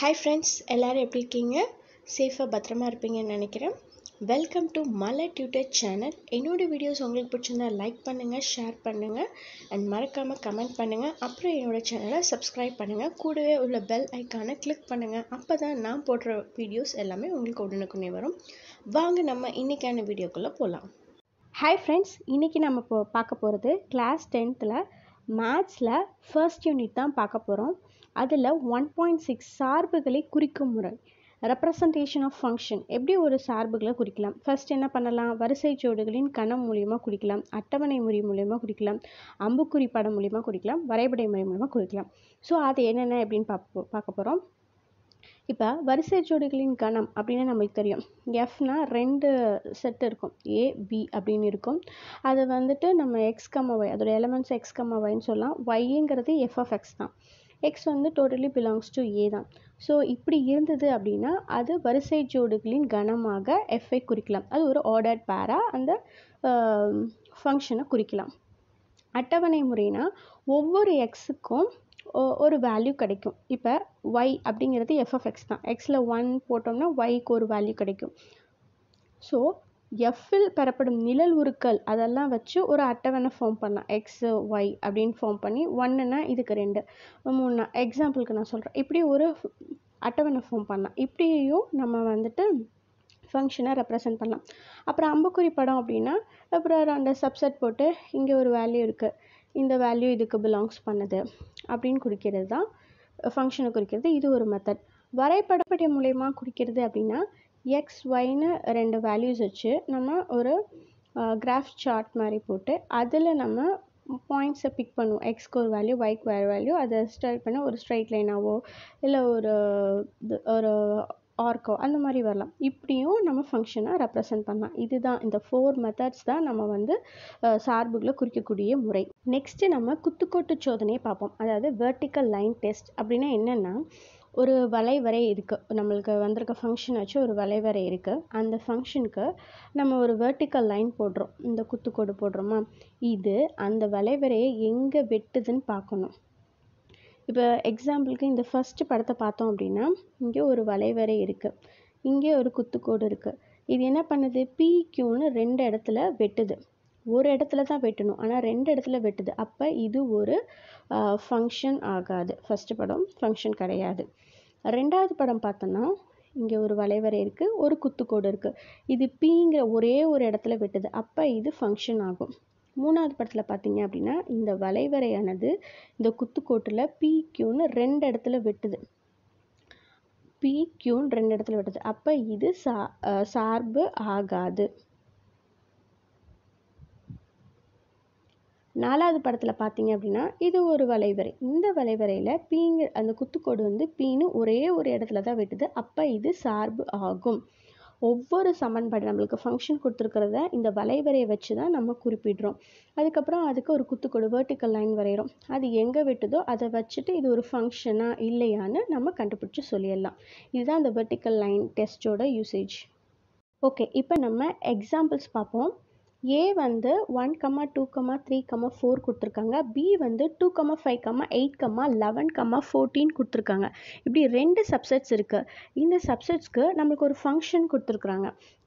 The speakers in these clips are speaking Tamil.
ஹாய் ஃப்ரெண்ட்ஸ் எல்லோரும் எப்படி இருக்கீங்க சேஃபாக பத்திரமா இருப்பீங்கன்னு நினைக்கிறேன் வெல்கம் டு மலை டியூட்டர் சேனல் என்னோடய வீடியோஸ் உங்களுக்கு பிடிச்சிருந்தா லைக் பண்ணுங்கள் ஷேர் பண்ணுங்கள் அண்ட் மறக்காமல் கமெண்ட் பண்ணுங்கள் அப்புறம் என்னோடய சேனலை சப்ஸ்கிரைப் பண்ணுங்கள் கூடவே உள்ள பெல் ஐக்கானை கிளிக் பண்ணுங்கள் அப்போ தான் நான் போடுற வீடியோஸ் எல்லாமே உங்களுக்கு உடனுக்குன்னே வரும் வாங்க நம்ம இன்றைக்கான வீடியோக்குள்ளே போகலாம் ஹாய் ஃப்ரெண்ட்ஸ் இன்றைக்கி நம்ம போ பார்க்க போகிறது கிளாஸ் டென்த்தில் மேத்ஸில் ஃபர்ஸ்ட் யூனிட் தான் பார்க்க போகிறோம் அதில் ஒன் பாயிண்ட் சிக்ஸ் சார்புகளை குறிக்கும் முறை ரெப்ரசன்டேஷன் ஆஃப் ஃபங்க்ஷன் எப்படி ஒரு சார்புகளை குறிக்கலாம் ஃபர்ஸ்ட் என்ன பண்ணலாம் வரிசை ஜோடுகளின் கணம் மூலியமாக குறிக்கலாம் அட்டவணை முறை மூலியமாக குறிக்கலாம் அம்புக்குறி படம் மூலியமாக குறிக்கலாம் வரைபடை முறை மூலியமாக குறிக்கலாம் ஸோ அது என்னென்ன அப்படின்னு பார்ப்போம் பார்க்க போகிறோம் இப்போ வரிசை ஜோடிகளின் கணம் அப்படின்னு நமக்கு தெரியும் எஃப்னா ரெண்டு செட் இருக்கும் ஏ பி அப்படின்னு இருக்கும் அது வந்துட்டு நம்ம எக்ஸ் கம்மா ஒய் அதோட எலமெண்ட்ஸ் எக்ஸ் கம்மா ஒய்ன்னு சொல்லலாம் ஒய்ங்கிறது எஃப்எஃப்எக்ஸ் தான் எக்ஸ் வந்து டோட்டலி பிலாங்ஸ் டு ஏ தான் ஸோ இப்படி இருந்தது அப்படின்னா அது வரிசை ஜோடுகளின் கணமாக எஃப்ஐ குறிக்கலாம் அது ஒரு ஆர்டர்ட் பேரா அந்த ஃபங்க்ஷனை குறிக்கலாம் அட்டவணை முறைனால் ஒவ்வொரு எக்ஸுக்கும் ஒரு வேல்யூ கிடைக்கும் இப்போ ஒய் அப்படிங்கிறது எஃப்எஃப்எக்ஸ் தான் எக்ஸில் ஒன் போட்டோம்னா ஒய்க்கு ஒரு வேல்யூ கிடைக்கும் ஸோ எஃப்இல் பெறப்படும் நிழல் உருக்கள் அதெல்லாம் வச்சு ஒரு அட்டவணை ஃபார்ம் பண்ணலாம் எக்ஸ் ஒய் அப்படின்னு ஃபார்ம் பண்ணி ஒன்றுனா இதுக்கு ரெண்டு மூணுனா எக்ஸாம்பிளுக்கு நான் சொல்கிறேன் இப்படி ஒரு அட்டவணை ஃபார்ம் பண்ணலாம் இப்படியும் நம்ம வந்துட்டு ஃபங்க்ஷனை ரெப்ரசன்ட் பண்ணலாம் அப்புறம் அம்புக்குறி படம் அப்படின்னா அப்புறம் அந்த சப்செட் போட்டு இங்கே ஒரு வேல்யூ இருக்குது இந்த வேல்யூ இதுக்கு பிலாங்ஸ் பண்ணுது அப்படின்னு குறிக்கிறது தான் ஃபங்க்ஷனை குறிக்கிறது இது ஒரு மெத்தட் வரைபடப்படி மூலயமா குறிக்கிறது அப்படின்னா எக்ஸ் ஒய்னு ரெண்டு வேல்யூஸ் வச்சு நம்ம ஒரு கிராஃப் சார்ட் மாதிரி போட்டு அதில் நம்ம பாயிண்ட்ஸை பிக் பண்ணுவோம் எக்ஸ்க்கு ஒரு வேல்யூ ஒய்க்கு வேறு வேல்யூ அதை ஸ்டார்ட் பண்ண ஒரு ஸ்ட்ரைட் லைனாவோ இல்லை ஒரு ஒரு ஆர்கோ அந்த மாதிரி வரலாம் இப்படியும் நம்ம ஃபங்க்ஷனை ரெப்ரசன்ட் பண்ணலாம் இதுதான் இந்த ஃபோர் மெத்தட்ஸ் தான் நம்ம வந்து சார்புகளை குறிக்கக்கூடிய முறை நெக்ஸ்ட்டு நம்ம குத்துக்கோட்டு சோதனையை பார்ப்போம் அதாவது வெர்டிக்கல் லைன் டெஸ்ட் அப்படின்னா என்னென்னா ஒரு வலைவரை இருக்குது நம்மளுக்கு வந்திருக்க ஃபங்க்ஷன் வச்சு ஒரு வலைவரை இருக்குது அந்த ஃபங்க்ஷனுக்கு நம்ம ஒரு வேர்டிக்கல் லைன் போடுறோம் இந்த குத்துக்கோடு போடுறோமா இது அந்த வலைவரையை எங்கே வெட்டுதுன்னு பார்க்கணும் இப்போ எக்ஸாம்பிளுக்கு இந்த ஃபஸ்ட்டு படத்தை பார்த்தோம் அப்படின்னா இங்கே ஒரு வளைவரை இருக்குது இங்கே ஒரு குத்துக்கோடு இருக்குது இது என்ன பண்ணுது பிக்யூன்னு ரெண்டு இடத்துல வெட்டுது ஒரு இடத்துல தான் வெட்டணும் ஆனால் ரெண்டு இடத்துல வெட்டுது அப்போ இது ஒரு ஃபங்க்ஷன் ஆகாது ஃபஸ்ட்டு படம் ஃபங்க்ஷன் கிடையாது ரெண்டாவது படம் பார்த்தோன்னா இங்கே ஒரு வளைவரை இருக்குது ஒரு குத்துக்கோடு இருக்குது இது பிங்கிற ஒரே ஒரு இடத்துல வெட்டுது அப்போ இது ஃபங்க்ஷன் ஆகும் மூணாவது படத்தில் பார்த்தீங்க அப்படின்னா இந்த வளைவரையானது இந்த குத்துக்கோட்டில் பிக்யூன்னு ரெண்டு இடத்துல வெட்டுது பிக்யூன்னு ரெண்டு இடத்துல வெட்டுது அப்போ இது சா சார்பு ஆகாது நாலாவது படத்தில் பார்த்தீங்க அப்படின்னா இது ஒரு வளைவரை இந்த வளைவரையில் பீங்கு அந்த குத்துக்கோடு வந்து பீன்னு ஒரே ஒரு இடத்துல தான் வெட்டுது அப்போ இது சார்பு ஆகும் ஒவ்வொரு சமன்பாடு நம்மளுக்கு ஃபங்க்ஷன் கொடுத்துருக்கிறத இந்த வளைவரையை வச்சு தான் நம்ம குறிப்பிடுறோம் அதுக்கப்புறம் அதுக்கு ஒரு குத்துக்கோடு வேர்ட்டிக்கல் லைன் வரைகிறோம் அது எங்கே வெட்டுதோ அதை வச்சுட்டு இது ஒரு ஃபங்க்ஷனாக இல்லையான்னு நம்ம கண்டுபிடிச்சி சொல்லிடலாம் இதுதான் அந்த வெர்டிக்கல் லைன் டெஸ்ட்டோட யூசேஜ் ஓகே இப்போ நம்ம எக்ஸாம்பிள்ஸ் பார்ப்போம் ஏ வந்து one comma two comma three comma four கொடுத்துருக்காங்க பி வந்து two comma five comma eight comma eleven comma fourteen கொடுத்துருக்காங்க இப்படி ரெண்டு சப்செட்ஸ் இருக்குது இந்த சப்செட்ஸ்க்கு நம்மளுக்கு ஒரு ஃபங்க்ஷன் கொடுத்துருக்குறாங்க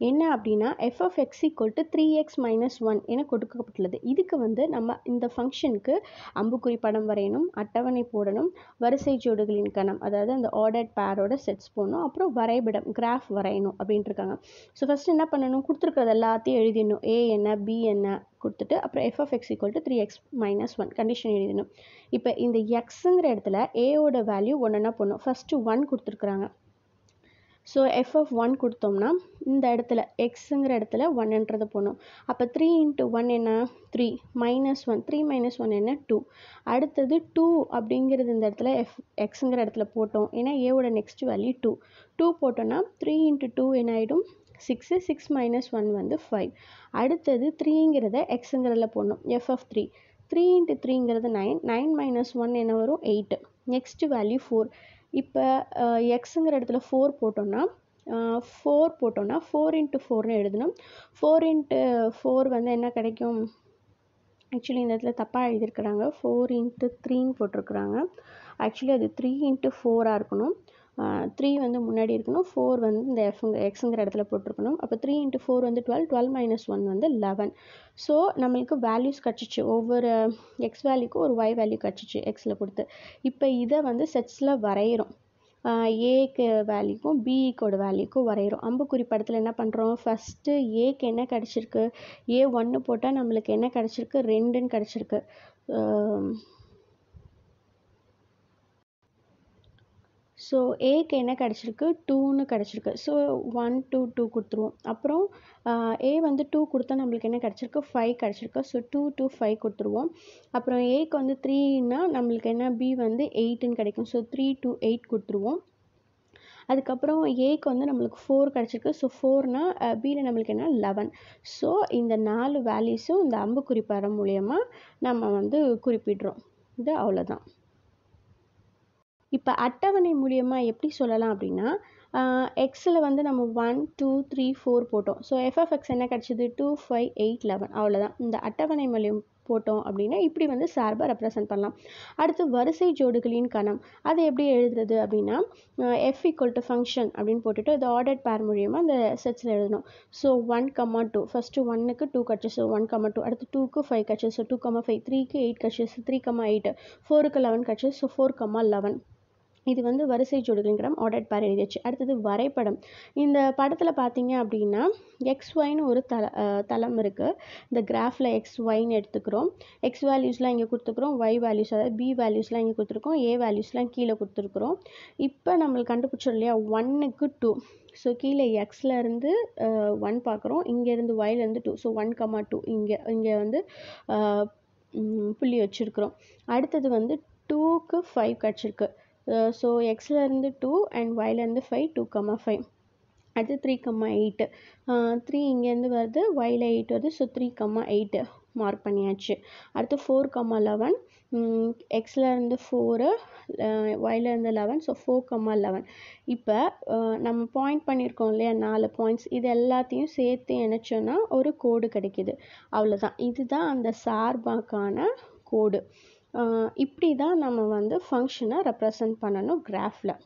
என்ன அப்படின்னா of X equal to three X minus one என கொடுக்கப்பட்டுள்ளது இதுக்கு வந்து நம்ம இந்த ஃபங்க்ஷனுக்கு அம்புக்குறி படம் வரையணும் அட்டவணை போடணும் வரிசை ஜோடுகளின் கணம் அதாவது அந்த ஆர்டர்ட் பேரோட செட்ஸ் போடணும் அப்புறம் வரைபடம் கிராஃப் வரையணும் அப்படின்ட்டு இருக்காங்க ஸோ ஃபஸ்ட் என்ன பண்ணணும் கொடுத்துருக்கிறது எல்லாத்தையும் எழுதிடணும் ஏ என்ன பி என்ன கொடுத்துட்டு அப்புறம் F of X equal to three X minus one condition எழுதணும் இப்போ இந்த எக்ஸுங்கிற இடத்துல ஏவோட வேல்யூ ஒன்றுனா போடணும் ஃபஸ்ட்டு ஒன் கொடுத்துருக்குறாங்க ஸோ எஃப் ஆஃப் ஒன் கொடுத்தோம்னா இந்த இடத்துல எக்ஸுங்கிற இடத்துல ஒன்னுன்றது போகணும் அப்போ த்ரீ இன்ட்டு ஒன் என்ன three minus one three minus one என்ன டூ அடுத்தது டூ அப்படிங்கிறது இந்த இடத்துல எஃப் எக்ஸுங்கிற இடத்துல போட்டோம் ஏன்னா ஏவோட நெக்ஸ்ட் வேல்யூ டூ டூ போட்டோம்னா த்ரீ இன்ட்டு டூ என்ன ஆகிடும் சிக்ஸு சிக்ஸ் மைனஸ் ஒன் வந்து ஃபைவ் அடுத்தது த்ரீங்கிறத எக்ஸுங்கிறதுல போடணும் எஃப் த்ரீ த்ரீ இன்ட்டு த்ரீங்கிறது நைன் நைன் மைனஸ் ஒன் என்ன வரும் எயிட்டு நெக்ஸ்ட்டு வேல்யூ ஃபோர் இப்போ எக்ஸுங்கிற இடத்துல ஃபோர் போட்டோம்னா ஃபோர் போட்டோம்னா ஃபோர் இன்ட்டு ஃபோர்னு எழுதணும் ஃபோர் இன்ட்டு ஃபோர் வந்து என்ன கிடைக்கும் ஆக்சுவலி இந்த இடத்துல தப்பாக எழுதியிருக்கிறாங்க ஃபோர் இன்ட்டு த்ரீன்னு போட்டிருக்குறாங்க ஆக்சுவலி அது த்ரீ இன்ட்டு ஃபோராக இருக்கணும் த்ரீ வந்து முன்னாடி இருக்கணும் ஃபோர் வந்து இந்த எஃப்ங்க எக்ஸுங்கிற இடத்துல போட்டிருக்கணும் அப்போ த்ரீ இன்ட்டு ஃபோர் வந்து டுவெல் டுவெல் மைனஸ் ஒன் வந்து லெவன் ஸோ நம்மளுக்கு வேல்யூஸ் கிடச்சிச்சு ஒவ்வொரு எக்ஸ் வேல்யூக்கும் ஒரு ஒய் வேல்யூ கிடச்சிச்சு எக்ஸில் கொடுத்து இப்போ இதை வந்து செட்ஸில் வரைகிறோம் ஏக்கு வேல்யூக்கும் பிஇக்கோட வேல்யூக்கும் வரைகிறோம் அம்புக்குறி படத்தில் என்ன பண்ணுறோம் ஃபஸ்ட்டு ஏக்கு என்ன கிடச்சிருக்கு ஏ ஒன்று போட்டால் நம்மளுக்கு என்ன கிடச்சிருக்கு ரெண்டுன்னு கிடச்சிருக்கு ஸோ ஏக்கு என்ன கிடச்சிருக்கு டூன்னு கிடச்சிருக்கு ஸோ ஒன் டூ டூ கொடுத்துருவோம் அப்புறம் ஏ வந்து டூ கொடுத்தா நம்மளுக்கு என்ன கிடச்சிருக்கு ஃபைவ் கிடச்சிருக்கு ஸோ டூ டூ ஃபைவ் கொடுத்துருவோம் அப்புறம் ஏக்கு வந்து த்ரீனா நம்மளுக்கு என்ன பி வந்து எயிட்டுன்னு கிடைக்கும் ஸோ த்ரீ டூ எயிட் கொடுத்துருவோம் அதுக்கப்புறம் ஏக்கு வந்து நம்மளுக்கு ஃபோர் கிடச்சிருக்கு ஸோ ஃபோர்னால் பியில் நம்மளுக்கு என்ன லெவன் ஸோ இந்த நாலு வேல்யூஸும் இந்த அம்பு படம் மூலயமா நம்ம வந்து குறிப்பிடுறோம் இது அவ்வளோதான் இப்போ அட்டவணை மூலிமா எப்படி சொல்லலாம் அப்படின்னா எக்ஸில் வந்து நம்ம ஒன் டூ த்ரீ ஃபோர் போட்டோம் ஸோ எஃப்எஃப்எக்ஸ் என்ன கிடச்சிது டூ ஃபைவ் எயிட் லெவன் அவ்வளோதான் இந்த அட்டவணை மூலியம் போட்டோம் அப்படின்னா இப்படி வந்து சார்பை ரெப்ரசன்ட் பண்ணலாம் அடுத்து வரிசை ஜோடுகளின் கணம் அது எப்படி எழுதுறது அப்படின்னா எஃப் ஈக்குவல் டு ஃபங்க்ஷன் அப்படின்னு போட்டுட்டு இது ஆர்டர்ட் பேர் மூலியமாக அந்த செட்ஸில் எழுதணும் so one comma two first ஒன்னுக்கு டூ கட்சஸ் ஒன் கம்மா டூ அடுத்து டூக்கு ஃபைவ் கட்சஸ் டூ கம்மா ஃபைவ் த்ரீக்கு எயிட் கட்சஸ் த்ரீ கம்மா எயிட் ஃபோருக்கு லெவன் கட்சஸ் ஸோ ஃபோர் கம்மா லெவன் இது வந்து வரிசை ஜோடிகள்ங்கிற ஆர்டர் பேர் எழுதியாச்சு அடுத்தது வரைபடம் இந்த படத்தில் பார்த்தீங்க அப்படின்னா எக்ஸ் ஒய்னு ஒரு தல தளம் இருக்குது இந்த கிராஃபில் எக்ஸ் ஒய்னு எடுத்துக்கிறோம் எக்ஸ் வேல்யூஸ்லாம் இங்கே கொடுத்துருக்குறோம் ஒய் வேல்யூஸ் அதாவது பி வேல்யூஸ்லாம் இங்கே கொடுத்துருக்கோம் ஏ வேல்யூஸ்லாம் கீழே கொடுத்துருக்குறோம் இப்போ நம்மளுக்கு கண்டுபிடிச்சோம் இல்லையா ஒன்னுக்கு டூ ஸோ கீழே எக்ஸ்லேருந்து ஒன் பார்க்குறோம் இங்கேருந்து ஒய்லேருந்து two so one comma two இங்கே இங்கே வந்து புள்ளி வச்சுருக்குறோம் அடுத்தது வந்து டூக்கு ஃபைவ் கிடச்சிருக்கு ஸோ எக்ஸ்லேருந்து டூ அண்ட் ஒய்லேருந்து ஃபைவ் டூ கம்மா ஃபைவ் அடுத்து த்ரீ கம்மா எயிட்டு த்ரீ இங்கேருந்து வருது ஒயில் எயிட் வருது so three comma eight mark பண்ணியாச்சு அடுத்து ஃபோர் கம்மா லெவன் எக்ஸ்லேருந்து ஃபோரு ஒய்லேருந்து eleven so four comma eleven இப்போ நம்ம பாயிண்ட் பண்ணியிருக்கோம் இல்லையா நாலு பாயிண்ட்ஸ் இது எல்லாத்தையும் சேர்த்து இணைச்சோன்னா ஒரு கோடு கிடைக்கிது அவ்வளோதான் இதுதான் அந்த சார்பாக்கான கோடு இப்படி தான் நம்ம வந்து ஃபங்க்ஷனை ரெப்ரசன்ட் பண்ணணும் கிராஃபில்